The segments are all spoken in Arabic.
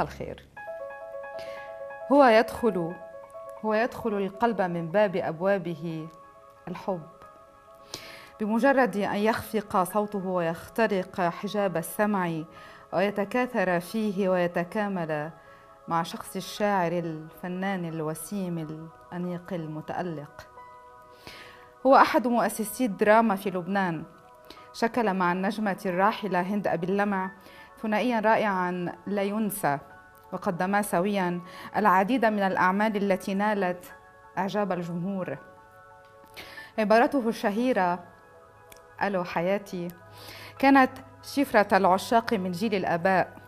الخير هو يدخل هو يدخل القلب من باب أبوابه الحب بمجرد أن يخفق صوته ويخترق حجاب السمع ويتكاثر فيه ويتكامل مع شخص الشاعر الفنان الوسيم الأنيق المتألق هو أحد مؤسسي الدراما في لبنان شكل مع النجمة الراحلة هند أبي اللمع ثنائيا رائعا لا ينسى وقدما سويا العديد من الأعمال التي نالت إعجاب الجمهور عبارته الشهيرة ألو حياتي كانت شفرة العشاق من جيل الآباء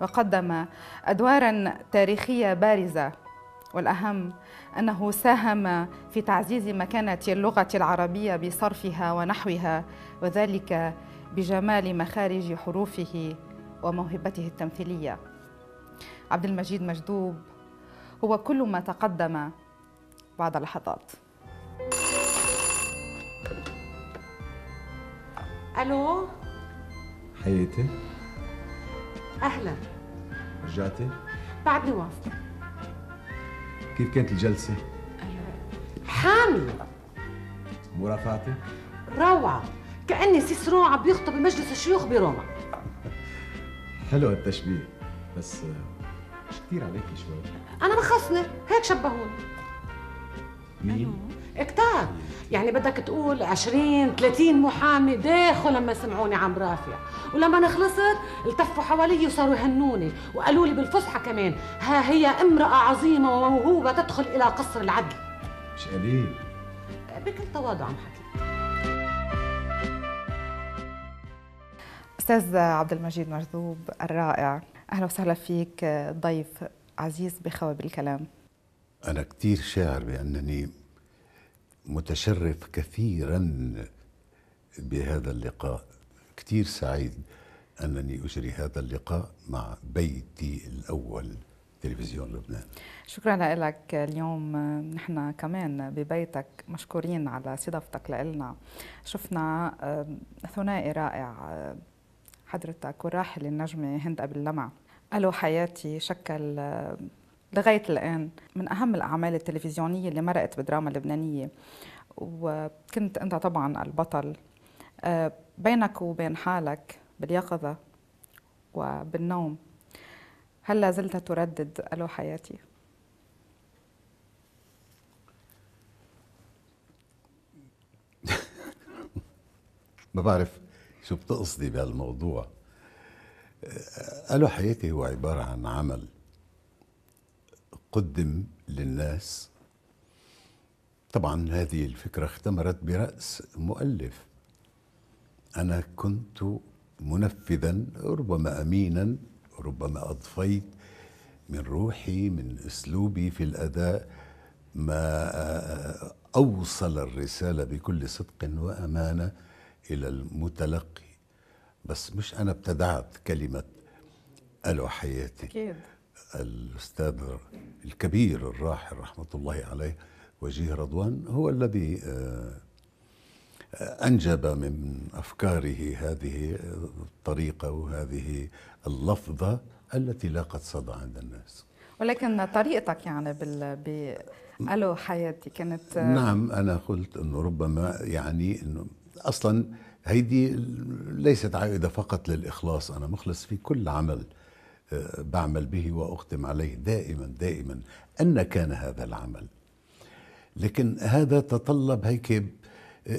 وقدم أدوارا تاريخية بارزة والأهم أنه ساهم في تعزيز مكانة اللغة العربية بصرفها ونحوها وذلك بجمال مخارج حروفه وموهبته التمثيليه عبد المجيد مجذوب هو كل ما تقدم بعد لحظات الو حياتي اهلا رجعتي؟ بعدني واصلة كيف كانت الجلسة؟ حامي مرافعتي؟ روعة كأني سيسرون عم بيخطب بمجلس الشيوخ بروما حلو التشبيه بس كثير عليكي شوي انا بخصني هيك شبهوني مين؟ كتار يعني بدك تقول 20 30 محامي داخل لما سمعوني عم رافع ولما انا خلصت التفوا حوالي وصاروا يهنوني وقالوا لي بالفصحى كمان ها هي امراه عظيمه وموهوبه تدخل الى قصر العدل مش قليل بكل تواضع عم حكي استاذ عبد المجيد مرذوب الرائع أهلا وسهلا فيك ضيف عزيز بخواب الكلام أنا كثير شاعر بأنني متشرف كثيرا بهذا اللقاء كثير سعيد أنني أجري هذا اللقاء مع بيتي الأول تلفزيون لبنان شكرا لك اليوم نحن كمان ببيتك مشكورين على استضافتك لنا شفنا ثنائي رائع حضرتك والراحل النجمة هند أبي اللمع ألو حياتي شكل آه، لغاية الآن من أهم الأعمال التلفزيونية اللي مرقت بدراما اللبنانية وكنت أنت طبعا البطل آه، بينك وبين حالك باليقظة وبالنوم هل لا زلت تردد ألو حياتي؟ ما بعرف شو بتقصدي بهالموضوع قالوا حياتي هو عبارة عن عمل قدم للناس طبعا هذه الفكرة اختمرت برأس مؤلف أنا كنت منفذا ربما أمينا ربما أضفيت من روحي من أسلوبي في الأداء ما أوصل الرسالة بكل صدق وأمانة إلى المتلقي بس مش أنا ابتدعت كلمة ألو حياتي أكيد الأستاذ الكبير الراحل رحمة الله عليه وجيه رضوان هو الذي آه، أنجب من أفكاره هذه الطريقة وهذه اللفظة التي لاقت صدى عند الناس ولكن طريقتك يعني بال ب... ألو حياتي كانت آه، نعم أنا قلت أنه ربما يعني أنه اصلا هيدي ليست عائده فقط للاخلاص انا مخلص في كل عمل آه، بعمل به واختم عليه دائما دائما ان كان هذا العمل لكن هذا تطلب هيك آه،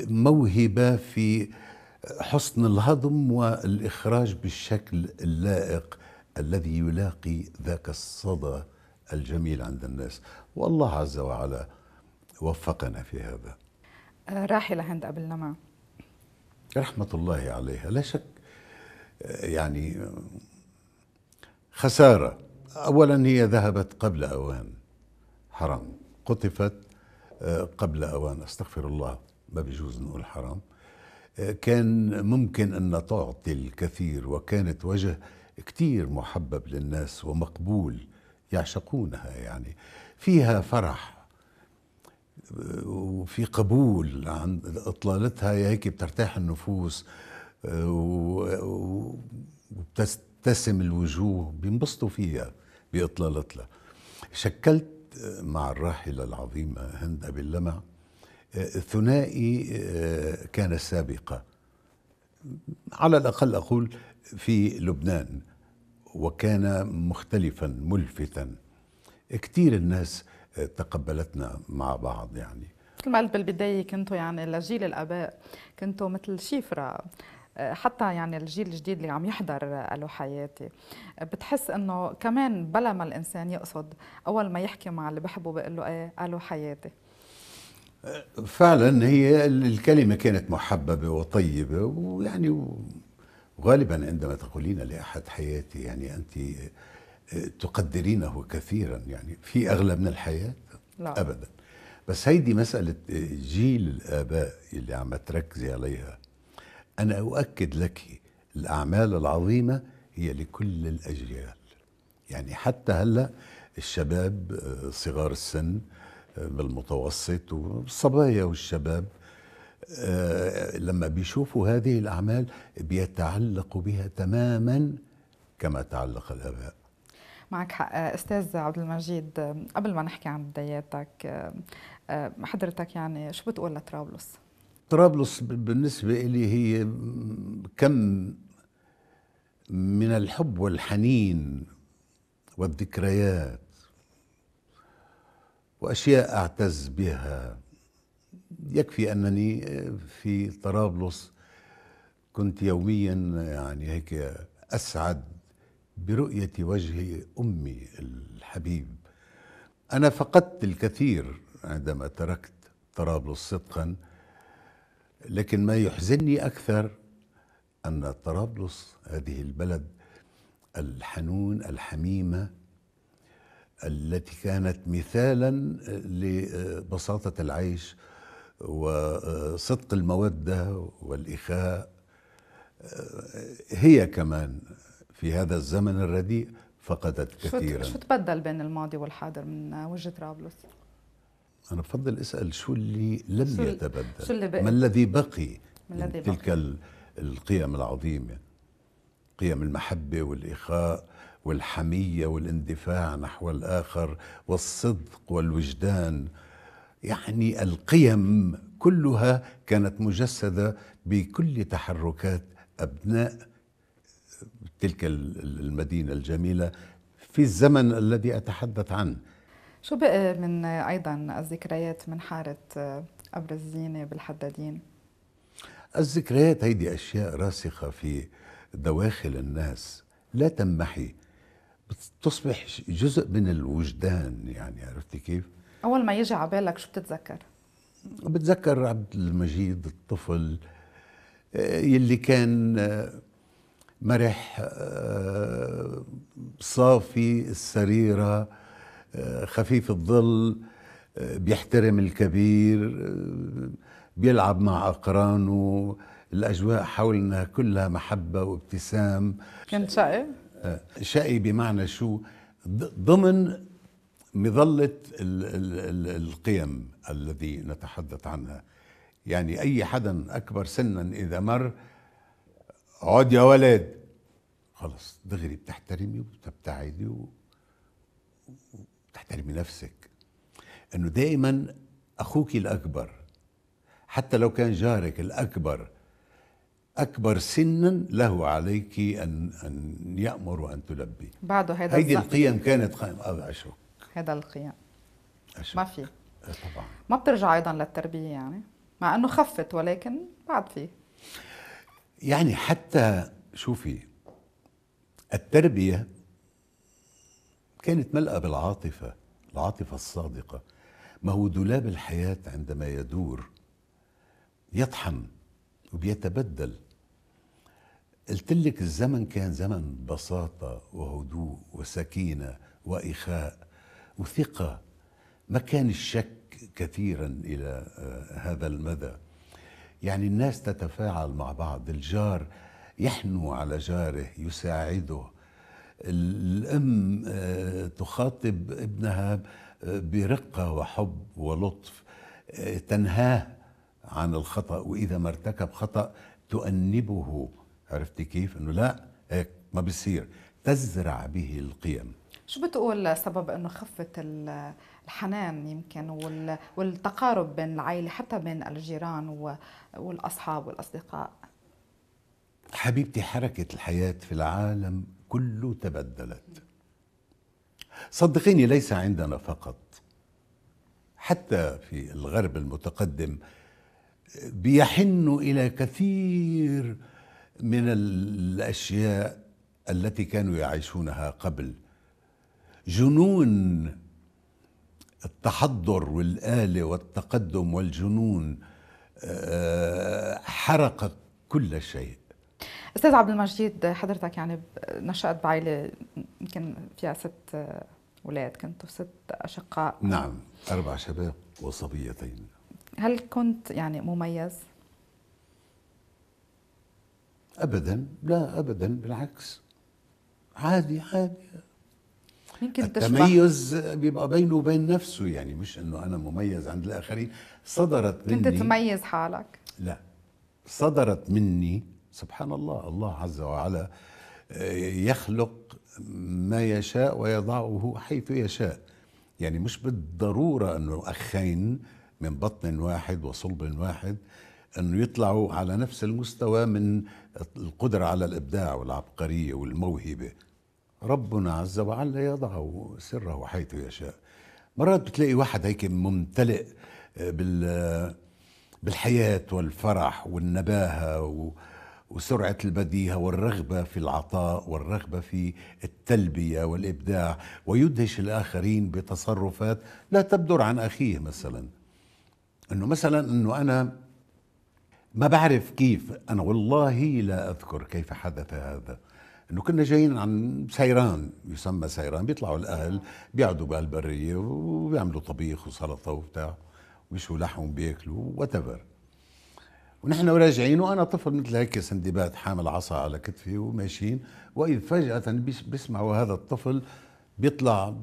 موهبه في حسن الهضم والاخراج بالشكل اللائق الذي يلاقي ذاك الصدى الجميل عند الناس والله عز وعلا وفقنا في هذا آه، راحله هند ابو اللمع رحمة الله عليها لا شك يعني خسارة أولا هي ذهبت قبل أوان حرام قطفت آه، قبل أوان أستغفر الله ما بيجوز نقول حرام آه، كان ممكن أن تعطي الكثير وكانت وجه كتير محبب للناس ومقبول يعشقونها يعني فيها فرح وفي قبول عند اطلالتها هيك بترتاح النفوس آه، وبتبتسم الوجوه بينبسطوا فيها باطلالتها شكلت مع الراحله العظيمه هند ابي اللمع آه، ثنائي آه، كان سابقه على الاقل اقول في لبنان وكان مختلفا ملفتا كثير الناس تقبلتنا مع بعض يعني مثل ما قلت بالبداية كنتوا يعني لجيل الآباء كنتوا مثل شفرة آه، حتى يعني الجيل الجديد اللي عم يحضر له حياتي آه، بتحس انه كمان بلا ما الانسان يقصد اول ما يحكي مع اللي بحبه بقول له ايه الو حياتي فعلا هي الكلمه كانت محببه وطيبه ويعني وغالبا عندما تقولين لاحد حياتي يعني انت تقدرينه كثيرا يعني في أغلى من الحياة نعم. أبدا بس هيدي مسألة آه، جيل الآباء اللي عم تركزي عليها أنا أؤكد لك الأعمال العظيمة هي لكل الأجيال يعني حتى هلأ الشباب آه، صغار السن آه، بالمتوسط والصبايا والشباب لما بيشوفوا هذه الأعمال بيتعلقوا بها تماما كما تعلق الآباء معك حق آه، استاذ عبد المجيد آه، قبل ما نحكي عن بداياتك آه، حضرتك يعني شو بتقول لطرابلس؟ طرابلس بالنسبة لي هي كم من الحب والحنين والذكريات وأشياء أعتز بها يكفي أنني في طرابلس كنت يوميا يعني هيك أسعد برؤية وجه أمي الحبيب أنا فقدت الكثير عندما تركت طرابلس صدقا لكن ما يحزنني أكثر أن طرابلس هذه البلد الحنون الحميمة التي كانت مثالا لبساطة العيش وصدق المودة والإخاء هي كمان في هذا الزمن الرديء فقدت كثيرا شو تبدل بين الماضي والحاضر من وجهه رابلس؟ انا بفضل اسال شو اللي لم شو يتبدل شو اللي بقى؟ ما الذي بقي من, من الذي تلك بقي؟ القيم العظيمه قيم المحبه والاخاء والحميه والاندفاع نحو الاخر والصدق والوجدان يعني القيم كلها كانت مجسده بكل تحركات ابناء تلك المدينة الجميلة في الزمن الذي أتحدث عنه شو بقي من أيضا الذكريات من حارة قبر الزينة بالحدادين؟ الذكريات هيدي أشياء راسخة في دواخل الناس لا تنمحي بتصبح جزء من الوجدان يعني عرفتي كيف؟ أول ما يجي على بالك شو بتتذكر؟ بتذكر عبد المجيد الطفل آه، يلي كان آه، مرح آه، صافي السريرة آه، خفيف الظل آه، بيحترم الكبير بيلعب مع أقرانه الأجواء حولنا كلها محبة وابتسام كنت شقي؟ شقي بمعنى شو ضمن مظلة القيم الذي نتحدث عنها يعني أي حدا أكبر سنا إذا مر اقعد يا ولد خلاص دغري بتحترمي وبتبتعدي وبتحترمي نفسك انه دائما اخوك الاكبر حتى لو كان جارك الاكبر اكبر سنا له عليك ان ان يامر وان تلبي بعده هذا هيدي القيم كانت قائمه اشك هذا القيم أشك. ما في آه، طبعا ما بترجع ايضا للتربيه يعني مع انه خفت ولكن بعد فيه يعني حتى شوفي التربية كانت ملأة بالعاطفة العاطفة الصادقة ما هو دولاب الحياة عندما يدور يطحن وبيتبدل قلت لك الزمن كان زمن بساطة وهدوء وسكينة وإخاء وثقة ما كان الشك كثيرا إلى آه، هذا المدى يعني الناس تتفاعل مع بعض الجار يحنو على جاره يساعده الأم آه، تخاطب ابنها آه، برقة وحب ولطف آه، تنهاه عن الخطأ وإذا ما ارتكب خطأ تؤنبه عرفتي كيف؟ إنه لا هيك ما بصير تزرع به القيم شو بتقول سبب انه خفت الحنان يمكن والتقارب بين العائلة حتى بين الجيران والأصحاب والأصدقاء حبيبتي حركة الحياة في العالم كله تبدلت صدقيني ليس عندنا فقط حتى في الغرب المتقدم بيحنوا إلى كثير من الأشياء التي كانوا يعيشونها قبل جنون التحضر والآلة والتقدم والجنون آه، حرقت كل شيء استاذ عبد المجيد حضرتك يعني نشأت بعائلة يمكن فيها ست اولاد كنتوا ست اشقاء نعم اربع شباب وصبيتين هل كنت يعني مميز؟ ابدا لا ابدا بالعكس عادي عادي ممكن التميز بيبقى بينه وبين نفسه يعني مش انه انا مميز عند الاخرين صدرت مني انت تميز حالك لا صدرت مني سبحان الله الله عز وجل آه، يخلق ما يشاء ويضعه حيث يشاء يعني مش بالضروره انه اخين من بطن واحد وصلب واحد انه يطلعوا على نفس المستوى من القدره على الابداع والعبقريه والموهبه ربنا عز وجل يضع سره حيث يشاء مرات بتلاقي واحد هيك ممتلئ آه، بال آه، بالحياة والفرح والنباهة وسرعة البديهة والرغبة في العطاء والرغبة في التلبية والإبداع ويدهش الآخرين بتصرفات لا تبدر عن أخيه مثلا أنه مثلا أنه أنا ما بعرف كيف أنا والله لا أذكر كيف حدث هذا انه كنا جايين عن سيران يسمى سيران بيطلعوا الاهل بيقعدوا بهالبريه وبيعملوا طبيخ وسلطه وبتاع ويشوا لحم بياكلوا وات ونحن راجعين وانا طفل مثل هيك سندبات حامل عصا على كتفي وماشيين واذ فجاه بيسمعوا هذا الطفل بيطلع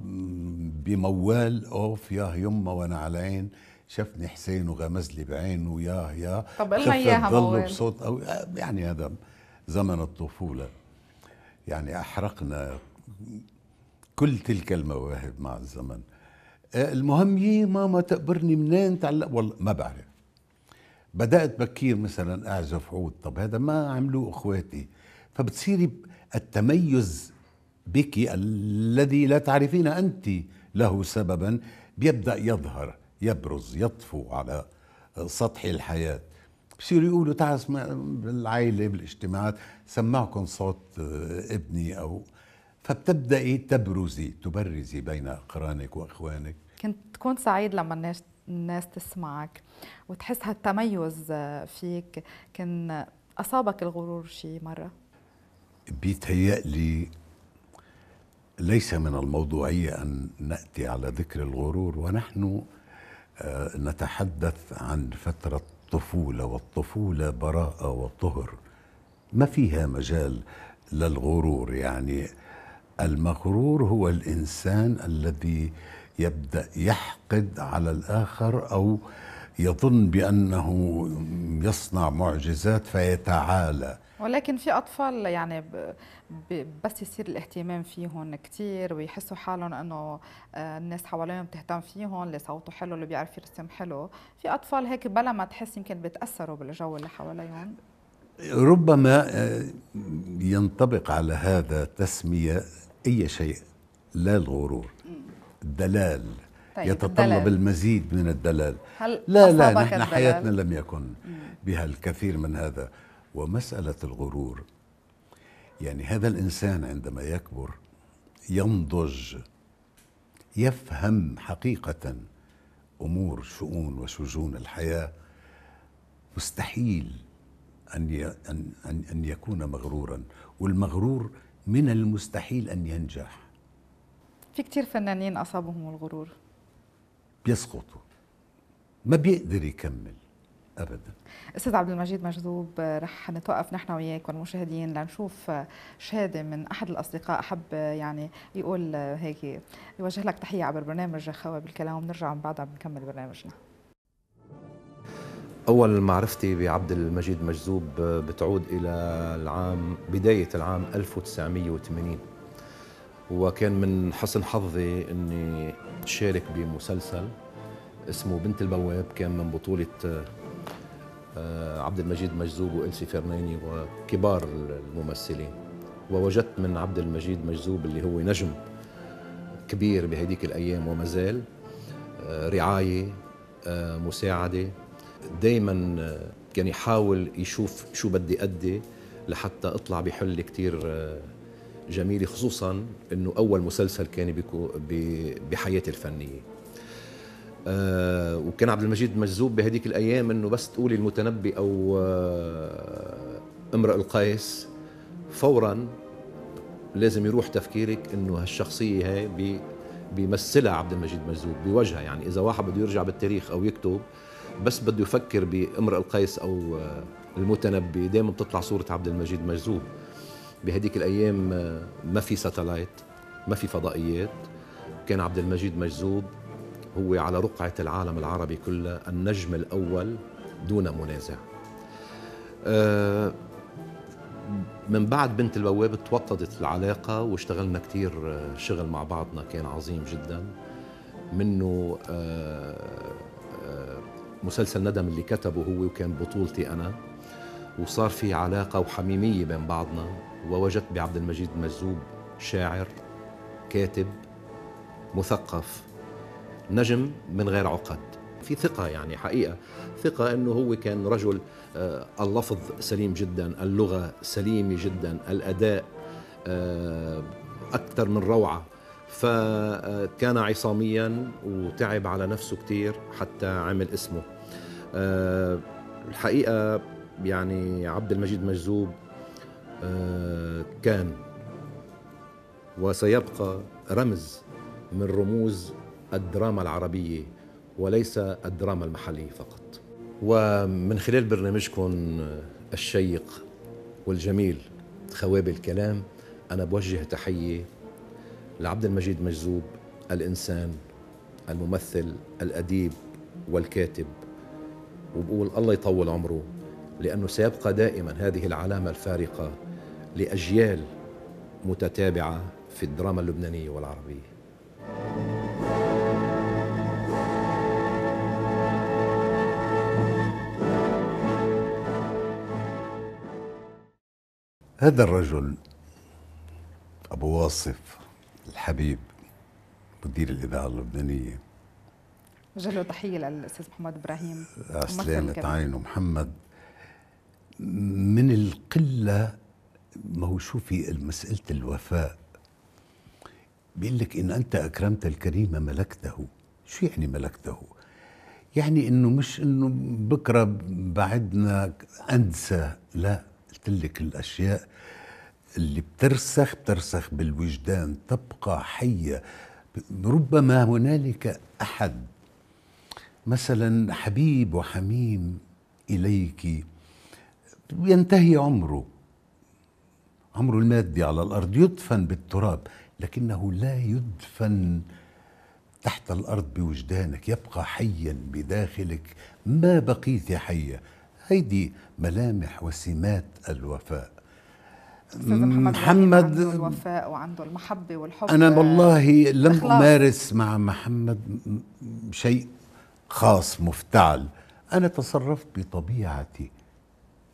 بموال اوف ياه يما وانا على عين شافني حسين وغمز لي بعينه ياه ياه طب قلنا اياها بصوت أو يعني هذا زمن الطفوله يعني أحرقنا كل تلك المواهب مع الزمن آه، المهم يي ماما تقبرني منين تعلق والله ما بعرف بدأت بكير مثلا أعزف عود طب هذا ما عملوه إخواتي فبتصيري التميز بك الذي لا تعرفين أنت له سببا بيبدأ يظهر يبرز يطفو على سطح الحياة بصيروا يقولوا تعال بالعائله بالاجتماعات سمعكم صوت آه، ابني او فبتبدأي تبرزي تبرزي بين أقرانك وأخوانك كنت تكون سعيد لما الناس الناس تسمعك وتحس هالتميز آه، فيك كان أصابك الغرور شي مرة بيتهيألي ليس من الموضوعية أن نأتي على ذكر الغرور ونحن آه، نتحدث عن فترة الطفولة والطفولة براءة وطهر ما فيها مجال للغرور يعني المغرور هو الإنسان الذي يبدأ يحقد على الآخر أو يظن بأنه يصنع معجزات فيتعالى ولكن في اطفال يعني بس يصير الاهتمام فيهم كثير ويحسوا حالهم انه آه، الناس حواليهم بتهتم فيهم اللي صوته حلو اللي بيعرف يرسم حلو في اطفال هيك بلا ما تحس يمكن بيتاثروا بالجو اللي حواليهم ربما آه، ينطبق على هذا تسميه اي شيء لا الغرور الدلال طيب يتطلب الدلال. المزيد من الدلال هل لا لا نحن حياتنا لم يكن بها الكثير من هذا ومسألة الغرور يعني هذا الإنسان عندما يكبر ينضج يفهم حقيقة أمور شؤون وشجون الحياة مستحيل أن أن أن يكون مغرورا والمغرور من المستحيل أن ينجح في كتير فنانين أصابهم الغرور بيسقطوا ما بيقدر يكمل ابدا استاذ عبد المجيد مجذوب رح نتوقف نحن وياك والمشاهدين لنشوف شهاده من احد الاصدقاء حب يعني يقول هيك يوجه لك تحيه عبر برنامج خوا بالكلام وبنرجع من بعدها بنكمل برنامجنا أول معرفتي بعبد المجيد مجذوب بتعود إلى العام بداية العام 1980 وكان من حسن حظي أني شارك بمسلسل اسمه بنت البواب كان من بطولة آه، عبد المجيد مجذوب وإلسي فرناني وكبار الممثلين ووجدت من عبد المجيد مجذوب اللي هو نجم كبير بهديك الأيام وما زال آه، رعاية آه، مساعدة دايما كان يحاول يعني يشوف شو بدي أدي لحتى أطلع بحل كتير جميلة خصوصا أنه أول مسلسل كان بحياتي الفنية آه، وكان عبد المجيد مجذوب بهذيك الايام انه بس تقولي المتنبي او آه، امرأ القيس فورا لازم يروح تفكيرك انه هالشخصيه هي بي بيمثلها عبد المجيد مجذوب بوجهها يعني اذا واحد بده يرجع بالتاريخ او يكتب بس بده يفكر بامرأ القيس او آه، المتنبي دائما بتطلع صوره عبد المجيد مجذوب بهديك الايام ما في ساتلايت ما في فضائيات كان عبد المجيد مجذوب هو على رقعة العالم العربي كله النجم الأول دون منازع أه، من بعد بنت البواب توطدت العلاقة واشتغلنا كتير أه، شغل مع بعضنا كان عظيم جدا منه أه، مسلسل ندم اللي كتبه هو وكان بطولتي أنا وصار في علاقة وحميمية بين بعضنا ووجدت بعبد المجيد مجذوب شاعر كاتب مثقف نجم من غير عقد في ثقة يعني حقيقة ثقة أنه هو كان رجل آه، اللفظ سليم جدا اللغة سليمة جدا الأداء آه، أكثر من روعة فكان آه، عصاميا وتعب على نفسه كثير حتى عمل اسمه الحقيقة يعني عبد المجيد مجذوب كان وسيبقى رمز من رموز الدراما العربية وليس الدراما المحلية فقط ومن خلال برنامجكم الشيق والجميل خواب الكلام أنا بوجه تحية لعبد المجيد مجذوب الإنسان الممثل الأديب والكاتب وبقول الله يطول عمره لأنه سيبقى دائما هذه العلامة الفارقة لأجيال متتابعة في الدراما اللبنانية والعربية هذا الرجل أبو واصف الحبيب مدير الإذاعة اللبنانية جلو تحية للأستاذ محمد إبراهيم سلامة عينه محمد من القلة ما هو شوفي مسألة الوفاء بيقول لك إن أنت أكرمت الكريم ملكته شو يعني ملكته؟ يعني إنه مش إنه بكرة بعدنا أنسى لا قلت لك الاشياء اللي بترسخ بترسخ بالوجدان تبقى حيه ربما هنالك احد مثلا حبيب وحميم اليك ينتهي عمره عمره المادي على الارض يدفن بالتراب لكنه لا يدفن تحت الارض بوجدانك يبقى حيا بداخلك ما بقيت حيه هيدي ملامح وسمات الوفاء محمد, محمد عنده الوفاء وعنده المحبة والحب أنا والله لم أخلاص. أمارس مع محمد شيء خاص مفتعل أنا تصرفت بطبيعتي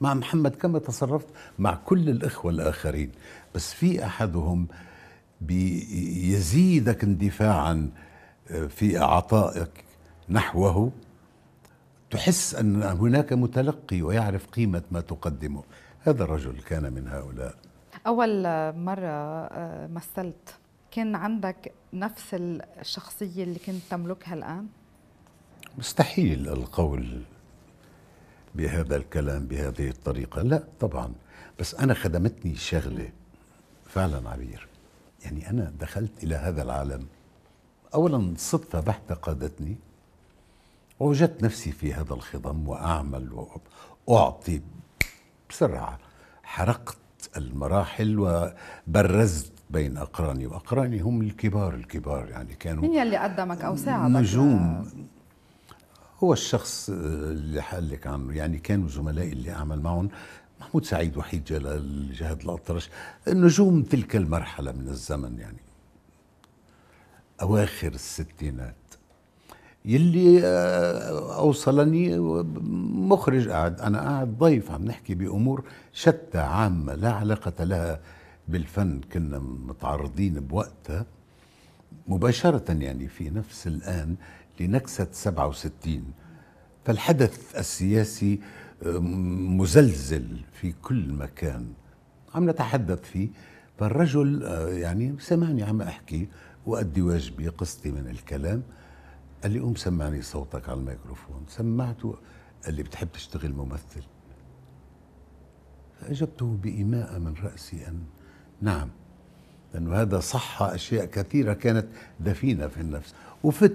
مع محمد كما تصرفت مع كل الإخوة الآخرين بس في أحدهم بيزيدك اندفاعا آه، في عطائك نحوه تحس أن هناك متلقي ويعرف قيمة ما تقدمه هذا الرجل كان من هؤلاء أول مرة آه، مثلت كان عندك نفس الشخصية اللي كنت تملكها الآن؟ مستحيل القول بهذا الكلام بهذه الطريقة لا طبعا بس أنا خدمتني شغلة فعلا عبير يعني أنا دخلت إلى هذا العالم أولا صدفة بحتة قادتني ووجدت نفسي في هذا الخضم وأعمل وأعطي بسرعة حرقت المراحل وبرزت بين أقراني وأقراني هم الكبار الكبار يعني كانوا مين يلي قدمك أو ساعدك نجوم هو الشخص اللي حقلك عنه يعني كانوا زملائي اللي أعمل معهم محمود سعيد وحيد جلال جهاد الأطرش نجوم تلك المرحلة من الزمن يعني أواخر الستينات يلي آه، اوصلني مخرج قاعد انا قاعد ضيف عم نحكي بامور شتى عامه لا علاقه لها بالفن كنا متعرضين بوقتها مباشره يعني في نفس الان لنكسه 67 فالحدث السياسي آه، مزلزل في كل مكان عم نتحدث فيه فالرجل آه، يعني سمعني عم احكي وادي واجبي قصتي من الكلام قال لي قوم سمعني صوتك على الميكروفون سمعته قال لي بتحب تشتغل ممثل فأجبته بإيماءة من رأسي أن نعم لأنه هذا صح أشياء كثيرة كانت دفينة في النفس وفت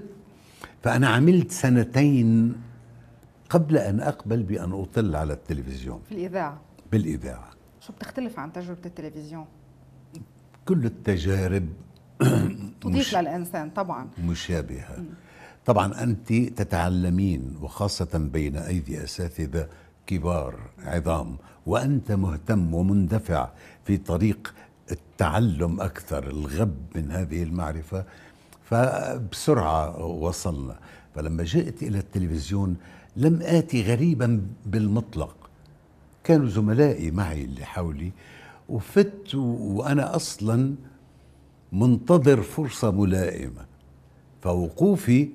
فأنا عملت سنتين قبل أن أقبل بأن أطل على التلفزيون في الإذاعة بالإذاعة شو بتختلف عن تجربة التلفزيون؟ كل التجارب تضيف للإنسان طبعا مشابهة م. طبعا أنت تتعلمين وخاصة بين أيدي أساتذة كبار عظام وأنت مهتم ومندفع في طريق التعلم أكثر الغب من هذه المعرفة فبسرعة وصلنا فلما جئت إلى التلفزيون لم آتي غريبا بالمطلق كانوا زملائي معي اللي حولي وفت وأنا أصلا منتظر فرصة ملائمة فوقوفي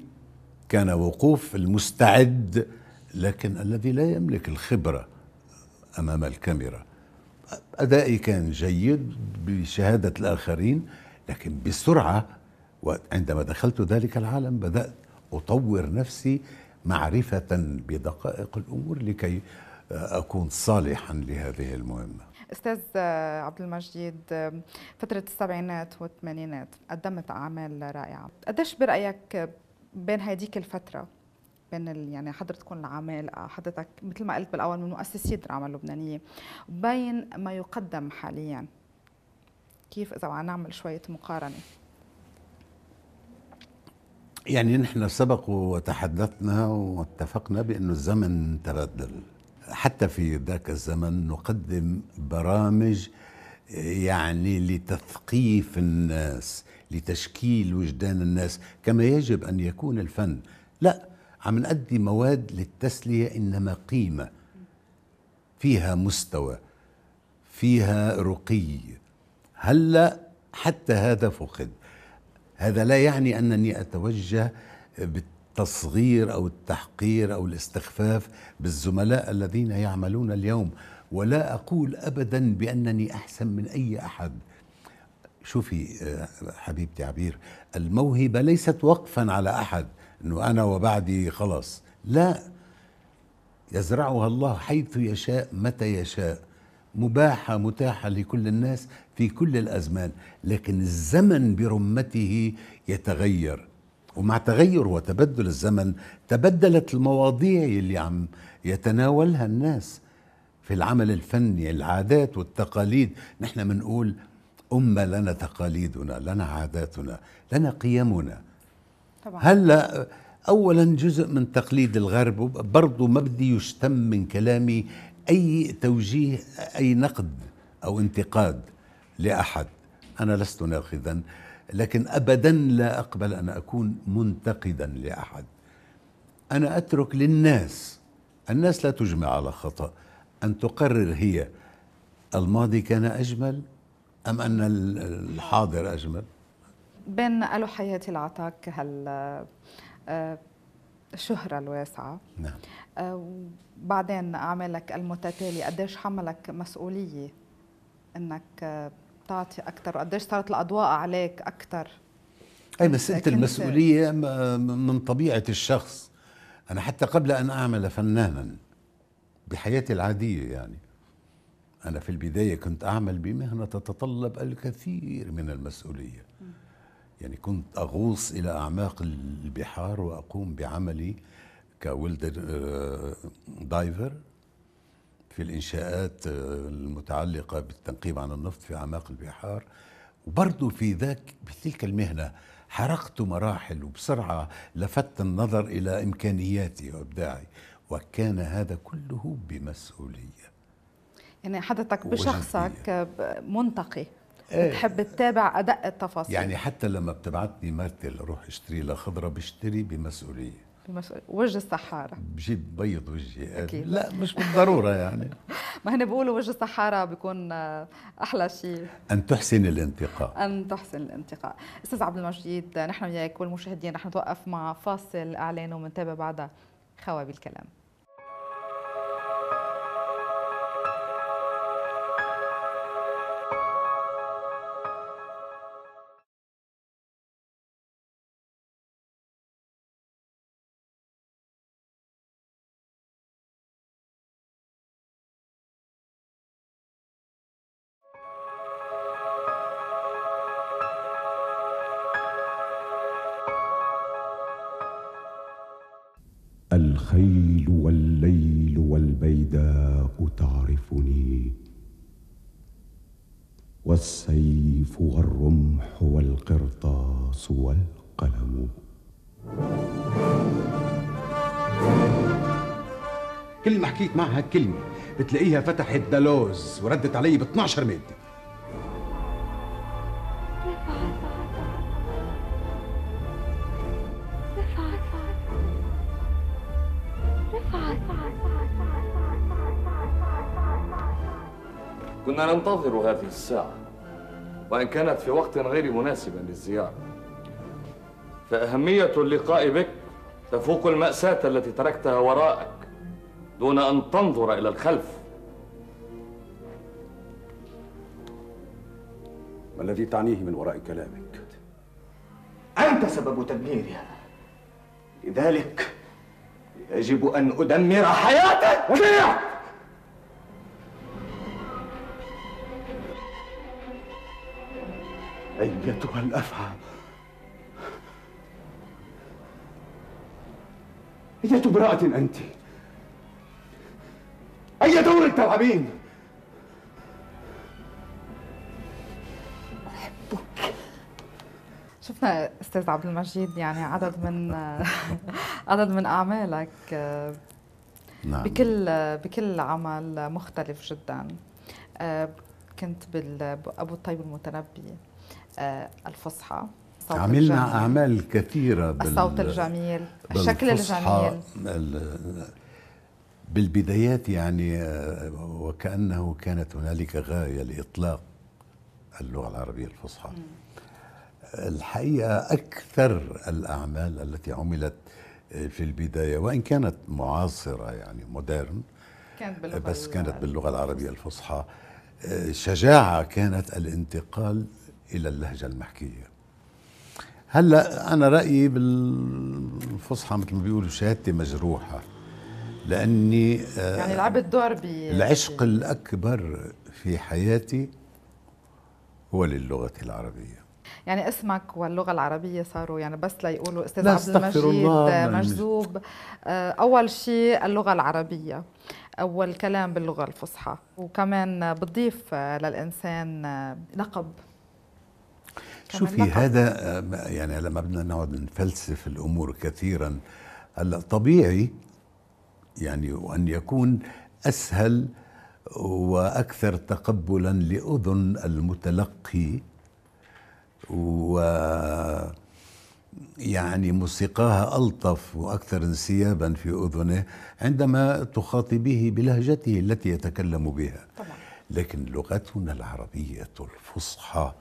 كان وقوف المستعد لكن الذي لا يملك الخبره امام الكاميرا ادائي كان جيد بشهاده الاخرين لكن بسرعه وعندما دخلت ذلك العالم بدات اطور نفسي معرفه بدقائق الامور لكي اكون صالحا لهذه المهمه استاذ عبد المجيد فتره السبعينات والثمانينات قدمت اعمال رائعه قديش برايك بين هذيك الفتره بين يعني حضرتكم العمل آه، حضرتك مثل ما قلت بالاول من مؤسسي الدراما اللبنانيه بين ما يقدم حاليا كيف اذا بدنا نعمل شويه مقارنه يعني نحن سبق وتحدثنا واتفقنا بأن الزمن تبدل حتى في ذاك الزمن نقدم برامج يعني لتثقيف الناس لتشكيل وجدان الناس كما يجب أن يكون الفن لا عم نأدي مواد للتسلية إنما قيمة فيها مستوى فيها رقي هلا حتى هذا فقد هذا لا يعني أنني أتوجه بالتصغير أو التحقير أو الاستخفاف بالزملاء الذين يعملون اليوم ولا أقول أبدا بأنني أحسن من أي أحد شوفي آه، حبيبتي عبير الموهبة ليست وقفا على أحد أنه أنا وبعدي خلاص لا يزرعها الله حيث يشاء متى يشاء مباحة متاحة لكل الناس في كل الأزمان لكن الزمن برمته يتغير ومع تغير وتبدل الزمن تبدلت المواضيع اللي عم يتناولها الناس في العمل الفني العادات والتقاليد نحن بنقول الأمة لنا تقاليدنا لنا عاداتنا لنا قيمنا طبعا. هلأ أولا جزء من تقليد الغرب برضو ما بدي يشتم من كلامي أي توجيه أي نقد أو انتقاد لأحد أنا لست ناقدا لكن أبدا لا أقبل أن أكون منتقدا لأحد أنا أترك للناس الناس لا تجمع على خطأ أن تقرر هي الماضي كان أجمل أم أن الحاضر أجمل؟ بين ألو حياتي لعطاك هال الشهرة آه، الواسعة نعم آه، وبعدين أعمالك المتتالية قديش حملك مسؤولية أنك آه، تعطي أكثر وقديش صارت الأضواء عليك أكثر أي بس أنت المسؤولية من طبيعة الشخص أنا حتى قبل أن أعمل فنانا بحياتي العادية يعني أنا في البداية كنت أعمل بمهنة تتطلب الكثير من المسؤولية يعني كنت أغوص إلى أعماق البحار وأقوم بعملي كولد آه، دايفر في الإنشاءات آه، المتعلقة بالتنقيب عن النفط في أعماق البحار وبرضه في ذاك بتلك المهنة حرقت مراحل وبسرعة لفت النظر إلى إمكانياتي وإبداعي وكان هذا كله بمسؤولية يعني حضرتك بشخصك منتقي ايه بتحب تتابع ادق التفاصيل يعني حتى لما بتبعتني مرتي لروح اشتري لها خضره بشتري بمسؤوليه بمسؤولية وجه الصحارى بجيب بيض وجهي أكيد. لا مش بالضروره يعني ما هن بيقولوا وجه الصحارى بيكون احلى شيء ان تحسن الانتقاء ان تحسن الانتقاء استاذ عبد المجيد نحن وياك والمشاهدين رح نتوقف مع فاصل اعلان ومنتابع بعدها خوابي الكلام والسيف والرمح والقرطاس والقلم كل ما حكيت معها كلمة بتلاقيها فتحت دالوز وردت علي ب 12 مادة كنا ننتظر هذه الساعه وإن كانت في وقت غير مناسب للزيارة فأهمية اللقاء بك تفوق المأساة التي تركتها وراءك دون أن تنظر إلى الخلف ما الذي تعنيه من وراء كلامك؟ أنت سبب تدميري لذلك يجب أن أدمر حياتك أيتها الأفعى أية امرأة أنت؟ أي دور تلعبين؟ أحبك شفنا أستاذ عبد المجيد يعني عدد من عدد من أعمالك نعم. بكل بكل عمل مختلف جدا كنت بأبو الطيب المتنبي آه، الفصحى عملنا الجميل. اعمال كثيره الصوت الجميل الشكل الجميل بالبدايات يعني آه، وكانه كانت هنالك غايه لاطلاق اللغه العربيه الفصحى الحقيقه اكثر الاعمال التي عملت آه، في البدايه وان كانت معاصره يعني مودرن كانت باللغة بس كانت باللغه العربيه الفصحى شجاعه كانت الانتقال الى اللهجه المحكيه هلا انا رايي بالفصحى مثل ما بيقولوا شهادتي مجروحه لاني آه، يعني لعبت دور ب العشق الاكبر في حياتي هو للغه العربيه يعني اسمك واللغه العربيه صاروا يعني بس ليقولوا استاذ عبد المجيد مجذوب آه، اول شيء اللغه العربيه اول كلام باللغه الفصحى وكمان بتضيف آه، للانسان لقب شوفي هذا آه، يعني لما بدنا نقعد نفلسف الامور كثيرا هلا طبيعي يعني وان يكون اسهل واكثر تقبلا لاذن المتلقي و يعني موسيقاها الطف واكثر انسيابا في اذنه عندما تخاطبيه بلهجته التي يتكلم بها طبعا. لكن لغتنا العربيه الفصحى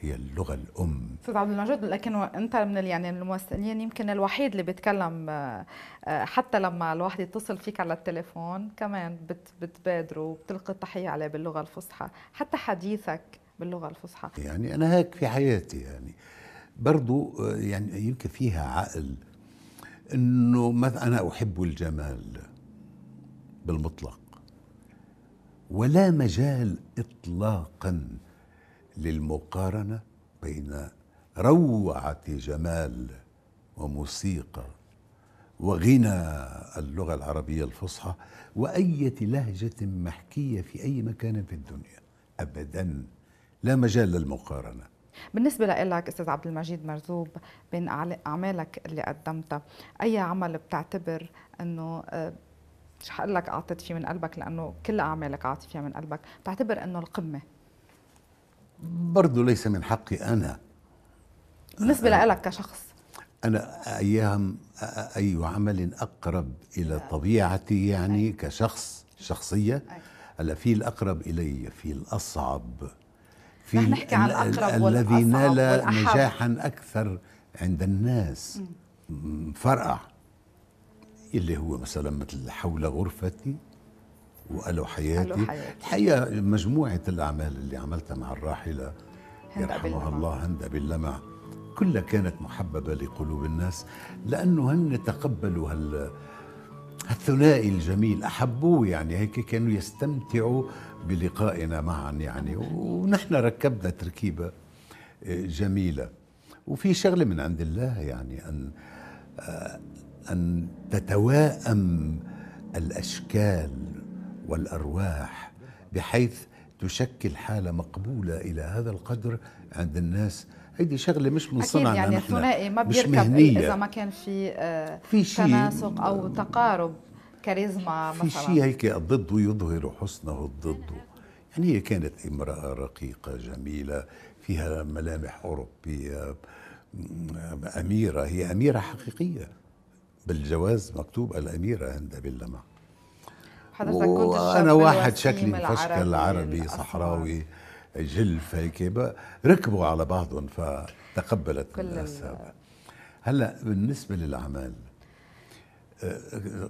هي اللغه الام استاذ عبد المجيد لكن انت من يعني الممثلين يمكن الوحيد اللي بيتكلم آه، آه، حتى لما الواحد يتصل فيك على التليفون كمان بتبادروا وبتلقي التحيه عليه باللغه الفصحى حتى حديثك باللغه الفصحى يعني انا هيك في حياتي يعني برضو آه، يعني يمكن فيها عقل انه مثلا انا احب الجمال بالمطلق ولا مجال اطلاقا للمقارنه بين روعه جمال وموسيقى وغنى اللغه العربيه الفصحى وايه لهجه محكيه في اي مكان في الدنيا ابدا لا مجال للمقارنه بالنسبة لك أستاذ عبد المجيد مرزوب بين أعمالك اللي قدمتها أي عمل بتعتبر أنه آه، مش حقول لك أعطيت فيه من قلبك لأنه كل أعمالك أعطيت فيها من قلبك بتعتبر أنه القمة برضه ليس من حقي أنا بالنسبة لك كشخص أنا أيام أي عمل أقرب إلى آه. طبيعتي يعني كشخص شخصية هلا في الأقرب إلي في الأصعب في رح نحكي عن الأقرب الذي نال نجاحا أكثر عند الناس فرقع اللي هو مثلا مثل حول غرفتي وألو حياتي, الحقيقة مجموعة الأعمال اللي عملتها مع الراحلة يرحمها الله هندا باللمع كلها كانت محببة لقلوب الناس لأنه هن تقبلوا هال الثنائي الجميل احبوه يعني هيك كانوا يستمتعوا بلقائنا معا يعني ونحن ركبنا تركيبه آه، جميله وفي شغله من عند الله يعني ان آه، ان تتواءم الاشكال والارواح بحيث تشكل حاله مقبوله الى هذا القدر عند الناس هيدي شغله مش من صنعنا يعني نحن الثنائي ما بيركب اذا ما كان في آه في شيء تناسق او تقارب كاريزما مثلا في شيء هيك الضد يظهر حسنه الضد يعني هي كانت امراه رقيقه جميله فيها ملامح اوروبيه اميره هي اميره حقيقيه بالجواز مكتوب الاميره هند باللمع حضرتك كنت وانا واحد شكلي مفشكل عربي صحراوي جلف هيك ركبوا على بعضهم فتقبلت كل الناس هذا هلا بالنسبه للعمل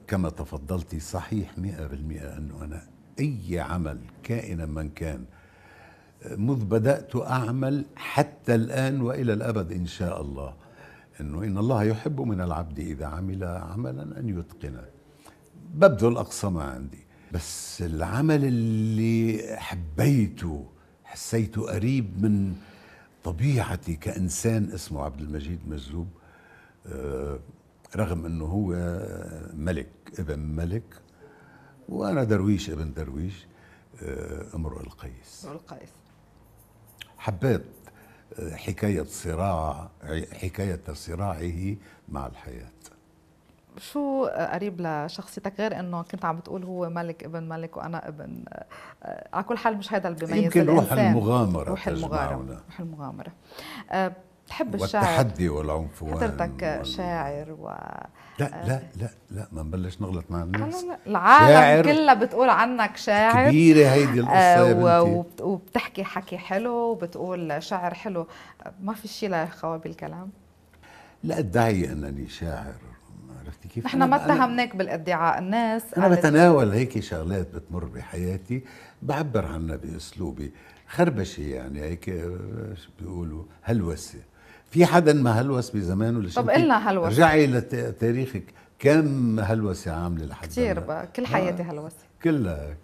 كما تفضلتي صحيح 100% انه انا اي عمل كائنا من كان مذ بدات اعمل حتى الان والى الابد ان شاء الله انه ان الله يحب من العبد اذا عمل عملا ان يتقنه ببذل أقصى ما عندي بس العمل اللي حبيته حسيته قريب من طبيعتي كإنسان اسمه عبد المجيد مجذوب آه، رغم أنه هو ملك ابن ملك وأنا درويش ابن درويش آه، امرؤ القيس القيس حبيت آه، حكاية صراع حكاية صراعه مع الحياة شو قريب لشخصيتك غير انه كنت عم بتقول هو ملك ابن ملك وانا ابن آه، على كل حال مش هذا اللي بيميز يمكن روح المغامره روح المغامره روح المغامره آه، بتحب الشعر والتحدي والعنف حضرتك شاعر و لا آه، لا لا لا ما نبلش نغلط مع الناس لا لا العالم كلها بتقول عنك شاعر كبيرة هيدي القصة آه بنتي وبتحكي حكي حلو وبتقول شعر حلو ما في شيء لخوابي الكلام لا ادعي انني شاعر كيف احنا ما اتهمناك بالادعاء الناس انا بتناول هيك شغلات بتمر بحياتي بعبر عنها باسلوبي خربشه يعني هيك آه، بيقولوا هلوسه في حدا ما هلوس بزمانه طب قلنا هلوسه رجعي لتاريخك كم هلوسه عامله لحد كثير كل حياتي هلوسه كلها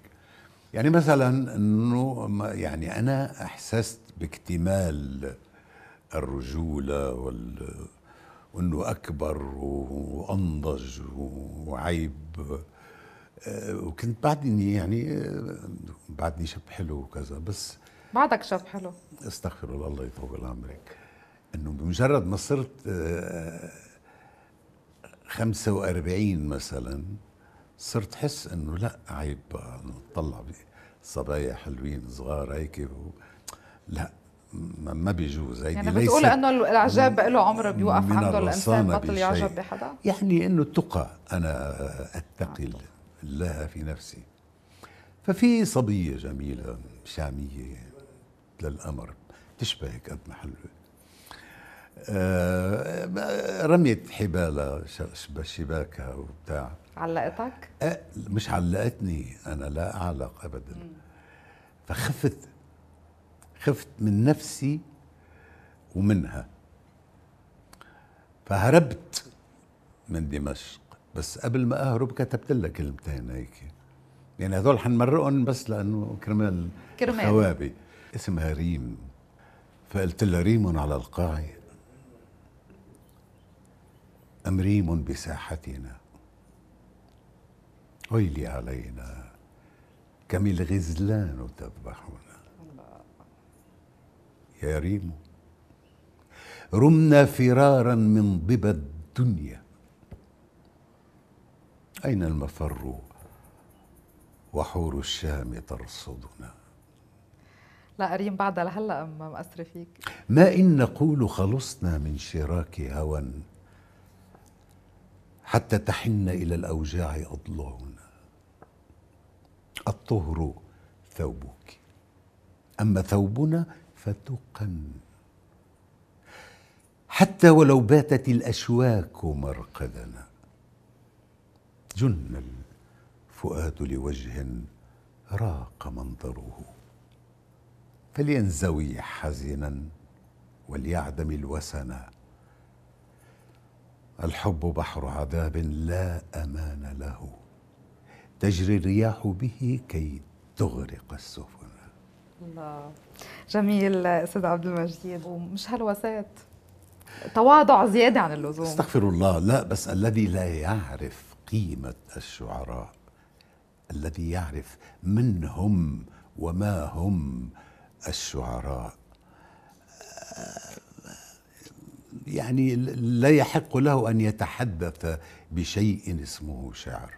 يعني مثلا انه يعني انا احسست باكتمال الرجوله وال وانه اكبر وانضج وعيب آه، وكنت بعدني يعني آه، بعدني شاب حلو وكذا بس بعدك شاب حلو استغفر الله الله يطول عمرك انه بمجرد ما صرت 45 آه، مثلا صرت حس انه لا عيب اطلع صبايا حلوين صغار هيك لا ما بيجوز هيدي يعني ليست بتقول انه الاعجاب له عمر بيوقف عنده الانسان بطل يعجب بحدا يعني انه التقى انا اتقي الله في نفسي ففي صبيه جميله شاميه للقمر تشبهك قد ما حلوه آه رميت حبالها شباكها وبتاع علقتك؟ آه مش علقتني انا لا اعلق ابدا فخفت خفت من نفسي ومنها فهربت من دمشق بس قبل ما اهرب كتبت لها كلمتين هيك يعني هذول حنمرقهم بس لانه كرمال كرمال خوابي اسمها ريم فقلت لها ريم على القاع ام ريم بساحتنا ويلي علينا كم الغزلان تذبحون يا ريمو رمنا فرارا من ضبا الدنيا أين المفر وحور الشام ترصدنا لا ريم بعدها لهلا ما مأثر فيك ما إن نقول خلصنا من شراك هوى حتى تحن إلى الأوجاع أضلعنا الطهر ثوبك أما ثوبنا فتقا حتى ولو باتت الاشواك مرقدنا جن الفؤاد لوجه راق منظره فلينزوي حزنا وليعدم الوسن الحب بحر عذاب لا امان له تجري الرياح به كي تغرق السفن الله جميل استاذ عبد المجيد ومش هلوسات تواضع زياده عن اللزوم استغفر الله لا بس الذي لا يعرف قيمه الشعراء الذي يعرف من هم وما هم الشعراء يعني لا يحق له ان يتحدث بشيء اسمه شعر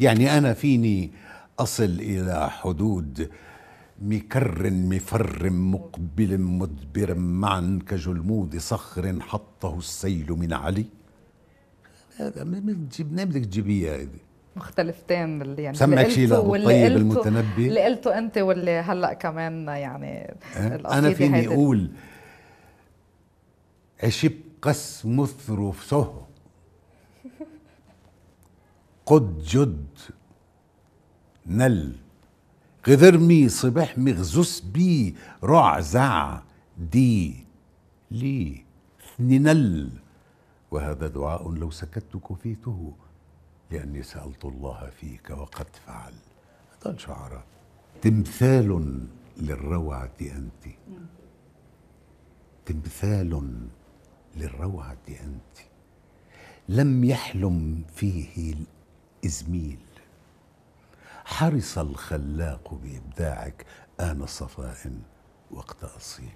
يعني انا فيني اصل الى حدود مكر مفر مقبل مدبر معا كجلمود صخر حطه السيل من علي هذا ما تجيبنا بدك تجيبيها هذه مختلفتين اللي يعني سمعك شيء لأبو الطيب المتنبي اللي قلته انت واللي هلا كمان يعني أه؟ انا فيني اقول عشب قس مثر سه قد جد نل مي صبح مغزوس بي رع زع دي لي ثننل وهذا دعاء لو سكت كفيته لأني سألت الله فيك وقد فعل هذا شعرة تمثال للروعة أنت تمثال للروعة أنت لم يحلم فيه الإزميل حرص الخلاق بإبداعك آن صفاء وقت أصيل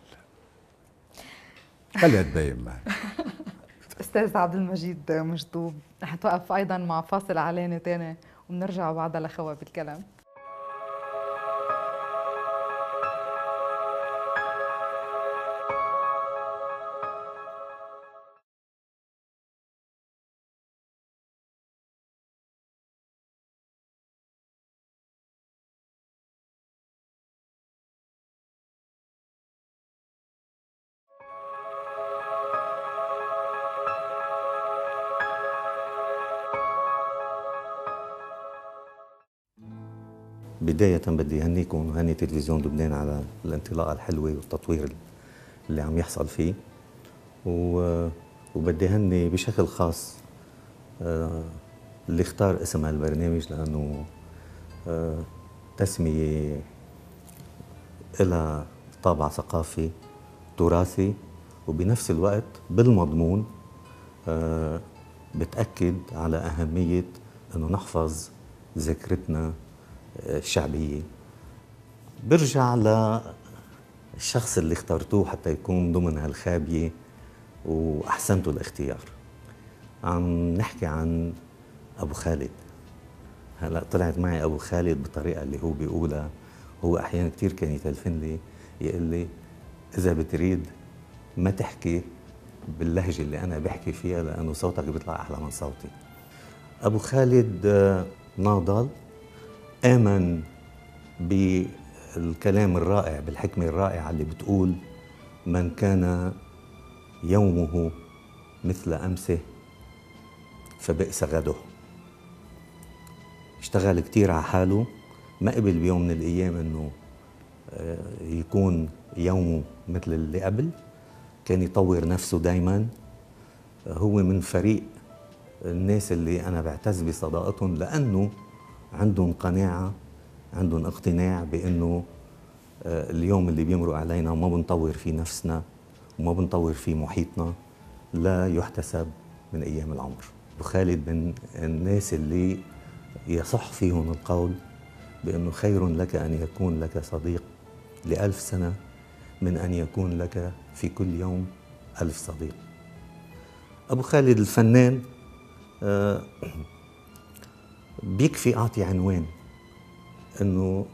خليها تبين معك استاذ عبد المجيد مجدوب رح نتوقف ايضا مع فاصل اعلاني تاني ونرجع بعدها لخوة بالكلام بداية بدي هنيكم وهني تلفزيون لبنان على الانطلاقة الحلوة والتطوير اللي عم يحصل فيه و... وبدي هني بشكل خاص آه، اللي اختار اسم هالبرنامج لأنه آه، تسمية إلى طابع ثقافي تراثي وبنفس الوقت بالمضمون آه، بتأكد على أهمية أنه نحفظ ذاكرتنا الشعبيه برجع للشخص اللي اخترتوه حتى يكون ضمن هالخابيه واحسنتوا الاختيار عم نحكي عن ابو خالد هلا طلعت معي ابو خالد بالطريقه اللي هو بيقولها هو احيانا كثير كان يتلفن لي يقول لي اذا بتريد ما تحكي باللهجه اللي انا بحكي فيها لانه صوتك بيطلع احلى من صوتي ابو خالد آه، ناضل آمن بالكلام الرائع بالحكمة الرائعة اللي بتقول من كان يومه مثل أمسه فبئس غده اشتغل كتير على حاله ما قبل بيوم من الأيام إنه آه، يكون يومه مثل اللي قبل كان يطور نفسه دايما هو من فريق الناس اللي أنا بعتز بصداقتهم لأنه عندهم قناعة عندهم اقتناع بأنه آه، اليوم اللي بيمرق علينا وما بنطور فيه نفسنا وما بنطور فيه محيطنا لا يحتسب من أيام العمر وخالد من الناس اللي يصح فيهم القول بأنه خير لك أن يكون لك صديق لألف سنة من أن يكون لك في كل يوم ألف صديق أبو خالد الفنان آه، بيكفي أعطي عنوان إنه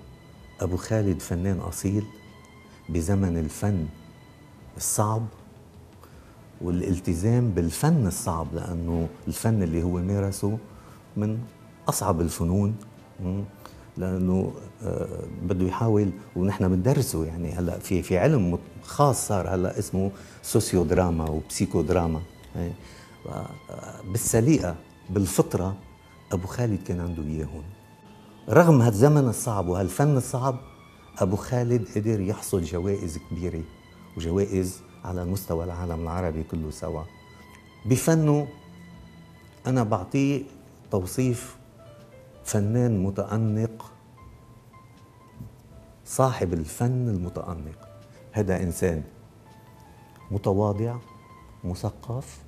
أبو خالد فنان أصيل بزمن الفن الصعب والالتزام بالفن الصعب لأنه الفن اللي هو مارسه من أصعب الفنون لانه آه، بده يحاول ونحن بندرسه يعني هلا في في علم خاص صار هلا اسمه سوسيو دراما وبسيكو دراما يعني، آه، آه، بالسليقه بالفطره أبو خالد كان عنده إياهم رغم هالزمن الصعب وهالفن الصعب أبو خالد قدر يحصد جوائز كبيرة وجوائز على مستوى العالم العربي كله سوا بفنه أنا بعطيه توصيف فنان متأنق صاحب الفن المتأنق هذا إنسان متواضع مثقف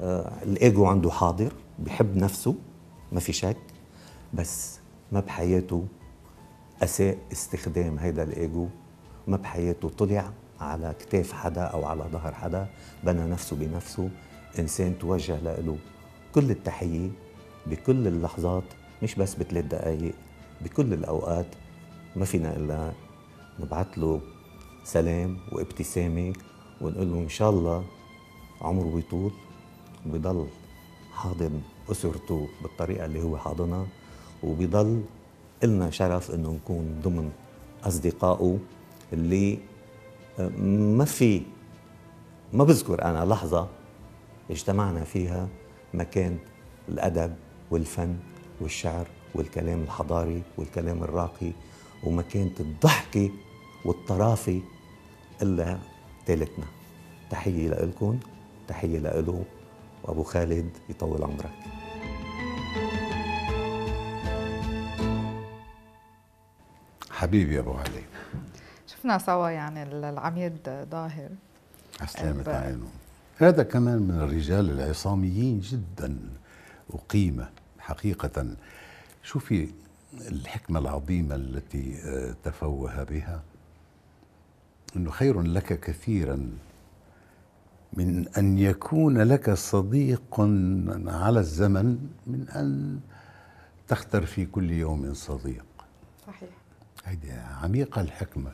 آه، الإيجو عنده حاضر بحب نفسه ما في شك بس ما بحياته أساء استخدام هيدا الإيجو ما بحياته طلع على كتاف حدا أو على ظهر حدا بنى نفسه بنفسه إنسان توجه له كل التحية بكل اللحظات مش بس بثلاث دقايق بكل الأوقات ما فينا إلا نبعث له سلام وابتسامة ونقول له إن شاء الله عمره بيطول وبيضل حاضن اسرته بالطريقه اللي هو حاضنها وبيضل إلنا شرف انه نكون ضمن اصدقائه اللي آه، ما في ما بذكر انا لحظه اجتمعنا فيها مكان الادب والفن والشعر والكلام الحضاري والكلام الراقي وما كانت الضحكه والطرافه الا تالتنا تحيه لكم تحيه لإله وابو خالد يطول عمرك حبيبي يا ابو علي شفنا سوا يعني العميد ظاهر سلامة عينه هذا كمان من الرجال العصاميين جدا وقيمة حقيقة شوفي الحكمة العظيمة التي آه، تفوه بها أنه خير لك كثيرا من أن يكون لك صديق على الزمن من أن تختر في كل يوم صديق صحيح هيدي عميقة الحكمة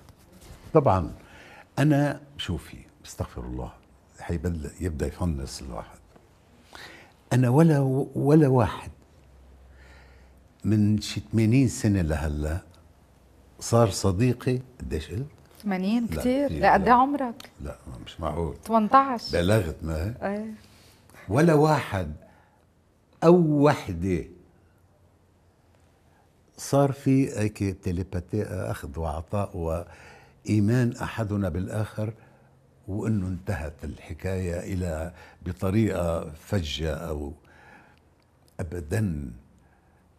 طبعا أنا شوفي استغفر الله حيبدأ يبدأ يفنس الواحد أنا ولا ولا واحد من شي 80 سنة لهلا صار صديقي قديش قلت؟ 80 كثير لا قد عمرك؟ لا مش معقول 18 بلغت ما ايه ولا واحد او وحده صار في هيك تليباتي آه، اخذ وعطاء وايمان احدنا بالاخر وانه انتهت الحكايه الى بطريقه فجه او ابدا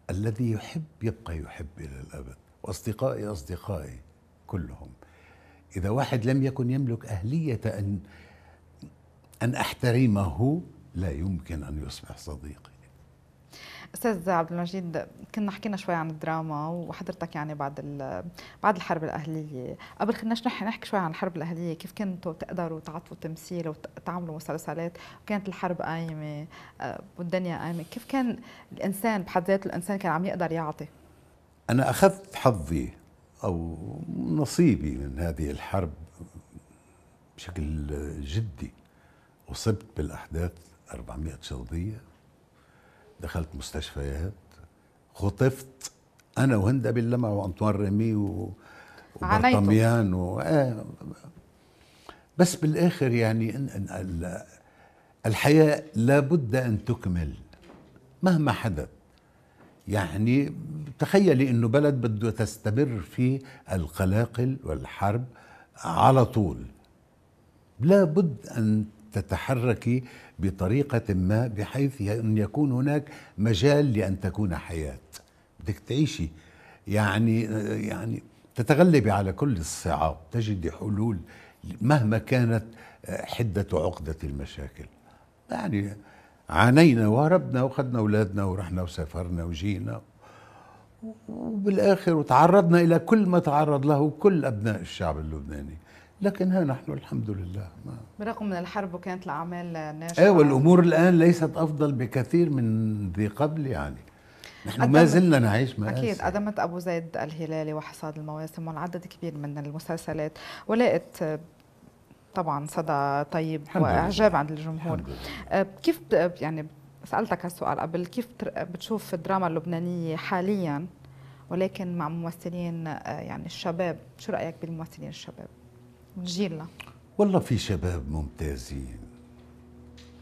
الذي يحب يبقى يحب الى الابد واصدقائي اصدقائي كلهم اذا واحد لم يكن يملك اهليه ان ان احترمه لا يمكن ان يصبح صديقي استاذ عبد المجيد كنا حكينا شوي عن الدراما وحضرتك يعني بعد بعد الحرب الاهليه قبل خلينا نحكي شوي عن الحرب الاهليه كيف كنتوا تقدروا تعطوا تمثيل وتعملوا مسلسلات وكانت الحرب قايمه آه، والدنيا قايمه كيف كان الانسان بحد ذاته الانسان كان عم يقدر يعطي انا اخذت حظي او نصيبي من هذه الحرب بشكل جدي اصبت بالاحداث 400 شرطيه دخلت مستشفيات خطفت انا وهند اللمع وانطوان ريمي و... وبرطميان و... آه. بس بالاخر يعني إن إن الحياه لابد ان تكمل مهما حدث يعني تخيلي انه بلد بده تستمر في القلاقل والحرب على طول لابد ان تتحركي بطريقة ما بحيث أن يكون هناك مجال لأن تكون حياة بدك تعيشي يعني يعني تتغلبي على كل الصعاب تجدي حلول مهما كانت حدة عقدة المشاكل يعني عانينا وهربنا وخدنا أولادنا ورحنا وسافرنا وجينا وبالآخر وتعرضنا إلى كل ما تعرض له كل أبناء الشعب اللبناني لكن ها نحن الحمد لله ما برغم من الحرب وكانت الاعمال ناجحه ايه والامور الان ليست افضل بكثير من ذي قبل يعني نحن ما زلنا نعيش مآسي أكيد قدمت أبو زيد الهلالي وحصاد المواسم والعدد كبير من المسلسلات ولقت طبعا صدى طيب واعجاب عند الجمهور أه، كيف يعني سالتك هالسؤال قبل كيف بتشوف الدراما اللبنانيه حاليا ولكن مع ممثلين أه، يعني الشباب شو رايك بالممثلين الشباب من جيلنا والله في شباب ممتازين